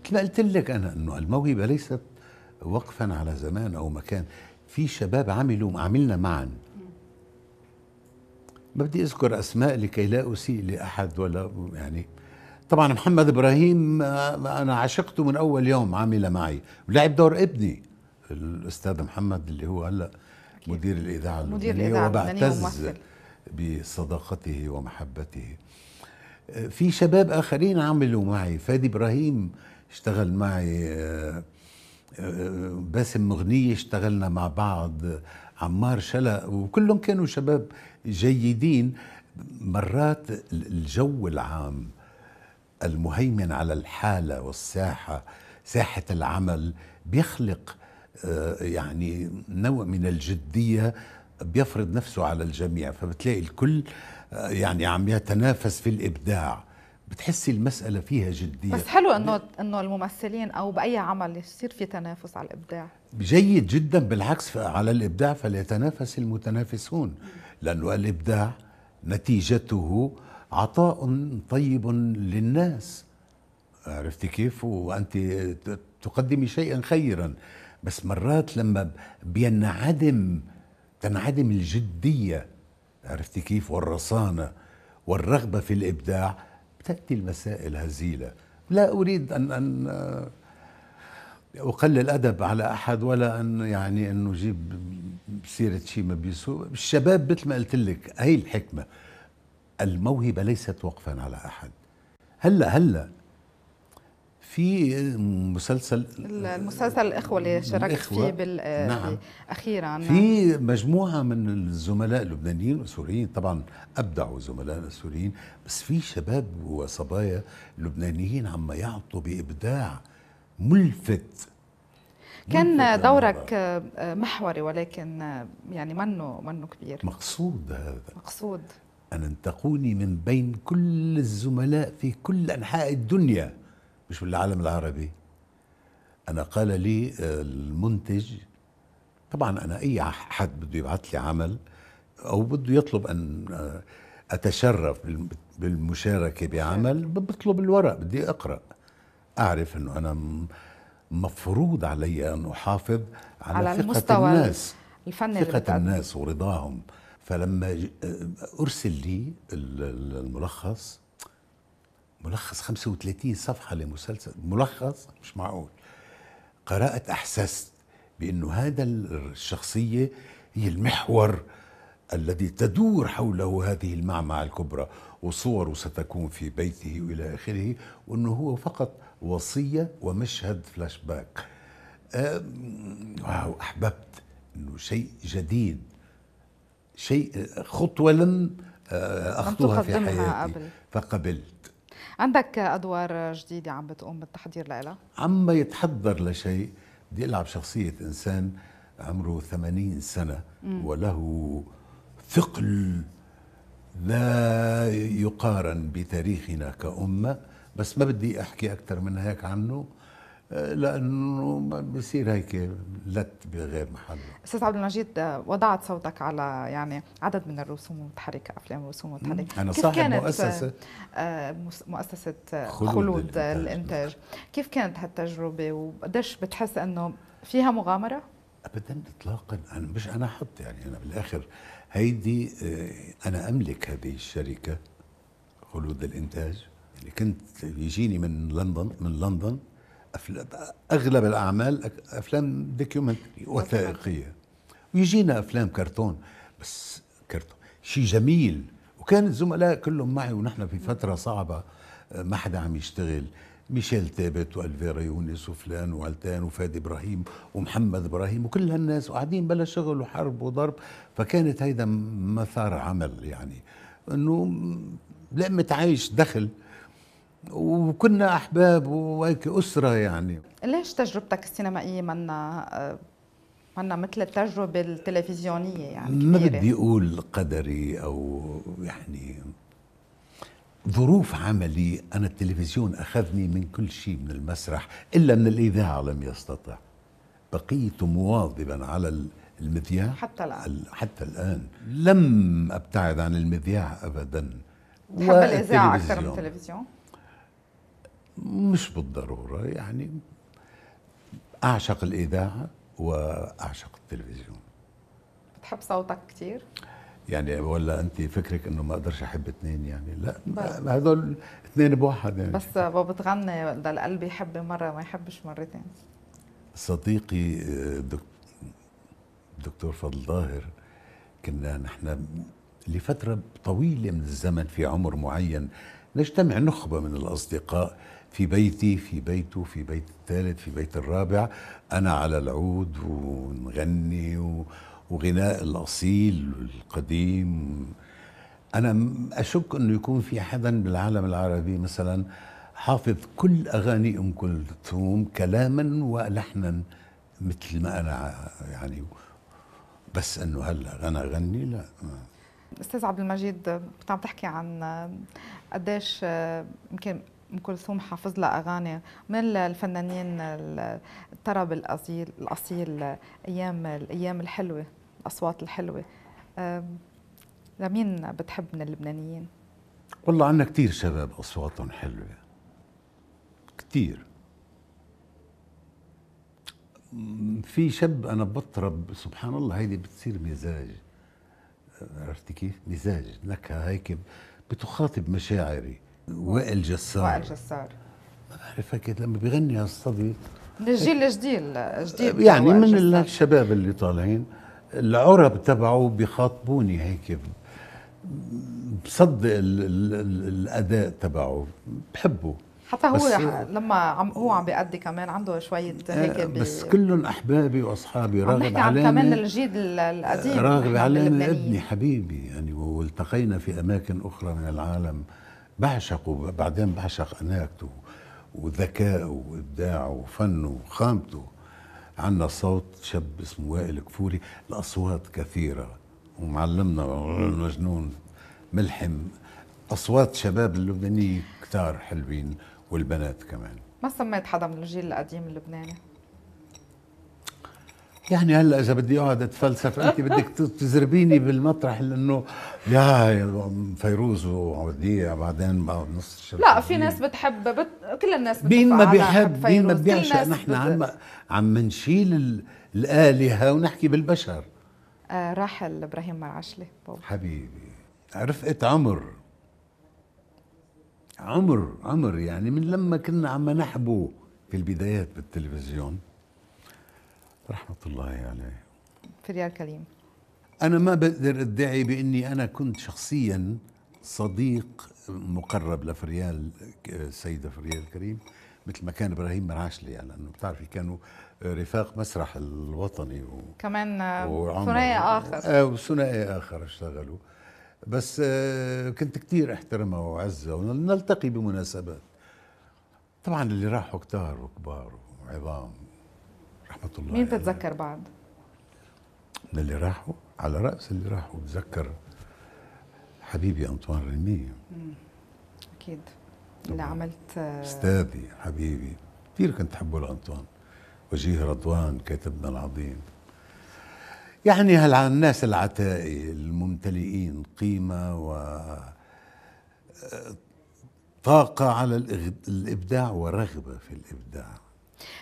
مثل ما قلت لك انا انه الموهبه ليست وقفا على زمان او مكان في شباب عملوا عملنا معا ما بدي اذكر اسماء لكي لا اسيء لاحد ولا يعني طبعا محمد ابراهيم انا عشقته من اول يوم عمل معي ولعب دور ابني الاستاذ محمد اللي هو هلا مدير الاذاعه مدير الاذاعه وبعتز بصداقته ومحبته في شباب اخرين عملوا معي فادي ابراهيم اشتغل معي آه، آه، باسم مغنية اشتغلنا مع بعض عمار شلق وكلهم كانوا شباب جيدين مرات الجو العام المهيمن على الحالة والساحة ساحة العمل بيخلق آه، يعني نوع من الجدية بيفرض نفسه على الجميع فبتلاقي الكل يعني عم يتنافس في الابداع بتحسي المسألة فيها جدية بس حلو انه انه الممثلين او بأي عمل يصير في تنافس على الابداع جيد جدا بالعكس على الابداع فليتنافس المتنافسون لانه الابداع نتيجته عطاء طيب للناس عرفتي كيف وانت تقدمي شيئا خيرا بس مرات لما بينعدم تنعدم الجديه عرفتي كيف والرصانة والرغبة في الإبداع بتأتي المسائل هزيلة لا أريد أن أن آه، أقلل أدب على أحد ولا أن يعني أنه أجيب سيرة شيء ما بيسوء الشباب مثل ما قلت لك هي الحكمة الموهبة ليست وقفا على أحد هلا هلا في مسلسل المسلسل الاخوه اللي شاركت الإخوة فيه بال نعم اخيرا نعم. في مجموعه من الزملاء اللبنانيين والسوريين طبعا ابدعوا زملاء السوريين بس في شباب وصبايا لبنانيين عم يعطوا بابداع ملفت كان دورك آه، محوري ولكن آه، يعني منه منه كبير مقصود هذا مقصود أن انتقوني من بين كل الزملاء في كل أنحاء الدنيا مش بالعالم العربي انا قال لي آه، المنتج طبعا انا اي حد بده يبعث لي عمل او بده يطلب ان آه، اتشرف بالمشاركه بعمل بطلب الورق بدي اقرا اعرف انه انا مفروض علي ان احافظ على, على ثقه المستوى الناس الفن ثقه اللي الناس ورضاهم فلما آه، ارسل لي الملخص ملخص 35 صفحة لمسلسل ملخص مش معقول قرأت أحسست بأنه هذا الشخصية هي المحور الذي تدور حوله هذه المعمعة الكبرى وصوره ستكون في بيته وإلى آخره وأنه هو فقط وصية ومشهد فلاش باك واو أحببت أنه شيء جديد شيء خطوة لم أخطوها في حياتي قبل. فقبلت عندك ادوار جديده عم بتقوم بالتحضير لها عم يتحضر لشيء بدي العب شخصيه انسان عمره 80 سنه مم. وله ثقل لا يقارن بتاريخنا كأمة بس ما بدي أحكي أكثر من هيك عنه لانه بصير هيك لت بغير محله استاذ عبد المجيد وضعت صوتك على يعني عدد من الرسوم المتحركه افلام الرسوم المتحركه انا كيف صاحب كانت مؤسسه آه، مؤسسه خلود, خلود الانتاج كيف كانت هالتجربه وقديش بتحس انه فيها مغامره ابدا اطلاقا انا مش انا احط يعني انا بالاخر هيدي آه، انا املك هذه الشركه خلود الانتاج اللي يعني كنت يجيني من لندن من لندن أفلام اغلب الاعمال افلام دوكيومنتري وثائقيه ويجينا افلام كرتون بس كرتون شيء جميل وكان الزملاء كلهم معي ونحن في فتره صعبه ما حدا عم يشتغل ميشيل تابت والفيرا يونس وفلان وعلتان وفادي ابراهيم ومحمد ابراهيم وكل هالناس وقاعدين بلا شغل وحرب وضرب فكانت هيدا مثار عمل يعني انه لقمة عيش دخل وكنا احباب وهيك اسره يعني ليش تجربتك السينمائيه منا آه، منا مثل التجربه التلفزيونيه يعني ما بدي اقول قدري او يعني ظروف عملي انا التلفزيون اخذني من كل شيء من المسرح الا من الاذاعه لم يستطع بقيت مواظبا على المذياع حتى الان حتى الان لم ابتعد عن المذياع ابدا تحب الاذاعه اكثر من التلفزيون مش بالضروره يعني اعشق الاذاعه واعشق التلفزيون بتحب صوتك كثير؟ يعني ولا انت فكرك انه ما اقدرش احب اثنين يعني لا طيب. هدول اثنين بواحد يعني بس بتغني ده القلب يحب مره ما يحبش مرتين صديقي الدكتور آه، فضل ظاهر كنا نحن لفتره طويله من الزمن في عمر معين نجتمع نخبه من الاصدقاء في بيتي في بيته في بيت الثالث في بيت الرابع أنا على العود ونغني وغناء الأصيل القديم أنا أشك أنه يكون في حدا بالعالم العربي مثلا حافظ كل أغاني أم كلثوم كلاما ولحنا مثل ما أنا يعني بس أنه هلا أنا أغني لا استاذ عبد المجيد كنت عم تحكي عن قديش يمكن ام كلثوم حافظ لها اغاني من الفنانين الطرب الاصيل الاصيل ايام الايام الحلوه الاصوات الحلوه لمين بتحب من اللبنانيين؟ والله عندنا كثير شباب اصواتهم حلوه كثير في شب انا بطرب سبحان الله هيدي بتصير مزاج عرفتي كيف؟ مزاج نكهه هيك بتخاطب مشاعري وائل جسار وائل جسار ما بعرف هيك لما بيغني هالصدى من للجيل الجديد الجديد يعني من الشباب اللي طالعين العرب تبعه بيخاطبوني هيك بصدق الاداء تبعه بحبه حتى هو لما عم هو عم بيأدي كمان عنده شوية آه، هيك بس كلهم أحبابي وأصحابي راغب علامة عن كمان الجيل القديم راغب علامة ابني حبيبي يعني والتقينا في أماكن أخرى من العالم بعشق بعدين بعشق أناقته وذكاءه وإبداعه وفنه وخامته عندنا صوت شاب اسمه وائل كفوري الأصوات كثيرة ومعلمنا مجنون ملحم أصوات شباب اللبنانية كثار حلوين والبنات كمان ما سميت حدا من الجيل القديم اللبناني يعني هلا اذا بدي اقعد اتفلسف انت بدك تزربيني بالمطرح لانه يا فيروز وعودية بعدين نص الشرق لا في ناس بتحب بت... كل الناس بتحب مين ما بيحب مين ما بيعشق نحن عم عم نشيل الالهه ونحكي بالبشر آه راحل ابراهيم مرعشلي حبيبي رفقه عمر عمر عمر يعني من لما كنا عم نحبو في البدايات بالتلفزيون رحمة الله عليه فريال كريم أنا ما بقدر أدعي بإني أنا كنت شخصيا صديق مقرب لفريال السيدة فريال كريم مثل ما كان ابراهيم مرعشلي يعني لانه بتعرفي كانوا رفاق مسرح الوطني و... كمان ثنائي اخر آه، وثنائي اخر اشتغلوا بس آه، كنت كثير احترمها واعزها ونلتقي بمناسبات طبعا اللي راحوا كتار وكبار وعظام رحمة الله مين بتتذكر بعد؟ من اللي راحوا على راس اللي راحوا بتذكر حبيبي انطوان ريمي اكيد اللي عملت آه، استاذي حبيبي كثير كنت احبه لانطوان وجيه رضوان كاتبنا العظيم يعني هالناس العتائي الممتلئين قيمة و آه، طاقة على الإبداع ورغبة في الإبداع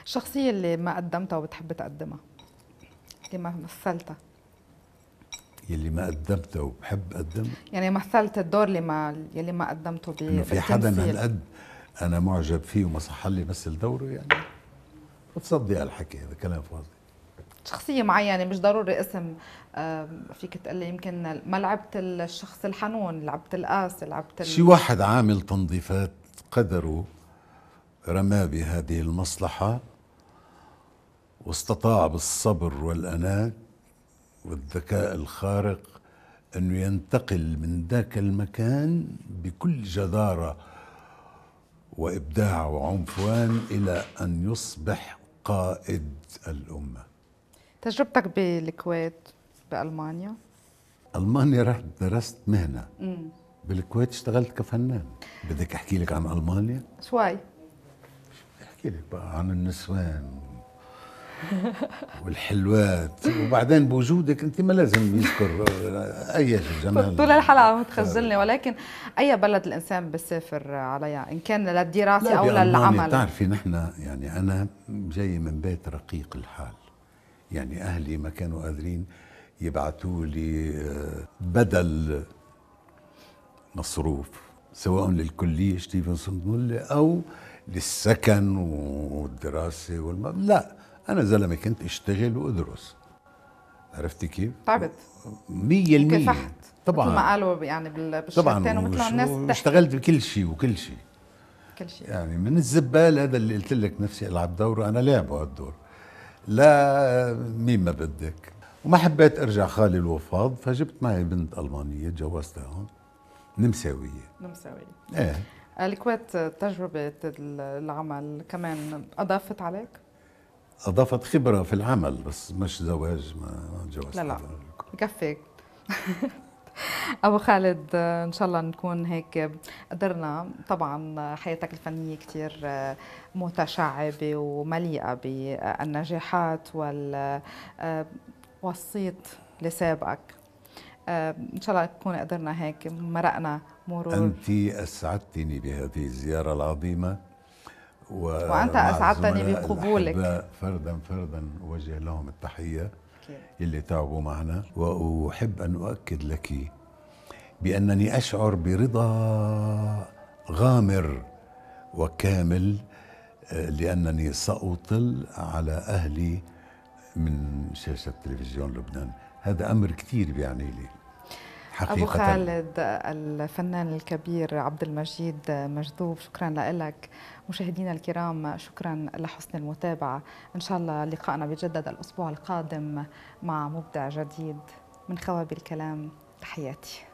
الشخصية اللي ما قدمتها وبتحب تقدمها اللي ما مثلتها يلي ما قدمته وبحب اقدمه يعني مثلت الدور اللي ما يلي ما قدمته ب انه في حدا هالقد انا معجب فيه وما صح لي مثل دوره يعني بتصدي هالحكي هذا كلام فاضي شخصية معينة مش ضروري اسم فيك تقول لي يمكن ما لعبت الشخص الحنون لعبت القاس لعبت شي واحد عامل تنظيفات قدره رمى بهذه المصلحة واستطاع بالصبر والأناة والذكاء الخارق أنه ينتقل من ذاك المكان بكل جدارة وإبداع وعنفوان إلى أن يصبح قائد الأمة تجربتك بالكويت بألمانيا؟ ألمانيا رحت درست مهنة مم. بالكويت اشتغلت كفنان بدك أحكي لك عن ألمانيا؟ شوي احكي لك بقى عن النسوان والحلوات وبعدين بوجودك انت ما لازم يذكر اي جمال طول الحلقه عم تخجلني طيب. ولكن اي بلد الانسان بسافر عليها ان كان للدراسه او للعمل بتعرفي نحن يعني انا جاي من بيت رقيق الحال يعني اهلي ما كانوا قادرين يبعثوا لي آه، بدل مصروف سواء للكليه ستيفنسون او للسكن والدراسه والم... لا انا زلمه كنت اشتغل وادرس عرفتي كيف؟ تعبت طيب. 100% كفحت طبعا مثل ما قالوا يعني بالشهادتين ومثل ما الناس بتحكي اشتغلت بكل شيء وكل شيء كل شيء يعني من الزبال هذا اللي قلت لك نفسي العب دوره انا لعبه هالدور لا مين ما بدك وما حبيت ارجع خالي الوفاض فجبت معي بنت المانيه تجوزتها هون نمساويه نمساويه ايه الكويت تجربة العمل كمان أضافت عليك؟ أضافت خبرة في العمل بس مش زواج ما تجوزت لا لا كفيك ابو خالد ان شاء الله نكون هيك قدرنا طبعا حياتك الفنيه كثير متشعبه ومليئه بالنجاحات وال والصيت لسابقك ان شاء الله نكون قدرنا هيك مرقنا مرور أنت أسعدتني بهذه الزيارة العظيمة و... وأنت أسعدتني بقبولك فردا فردا أوجه لهم التحية اللي تعبوا معنا وأحب أن أؤكد لك بأنني أشعر برضا غامر وكامل آه، لأنني سأطل على أهلي من شاشة تلفزيون لبنان هذا أمر كثير بيعني لي حقيقة أبو خالد الفنان الكبير عبد المجيد مجذوب شكرا لك مشاهدينا الكرام شكرا لحسن المتابعة إن شاء الله لقائنا بيتجدد الأسبوع القادم مع مبدع جديد من خواب الكلام تحياتي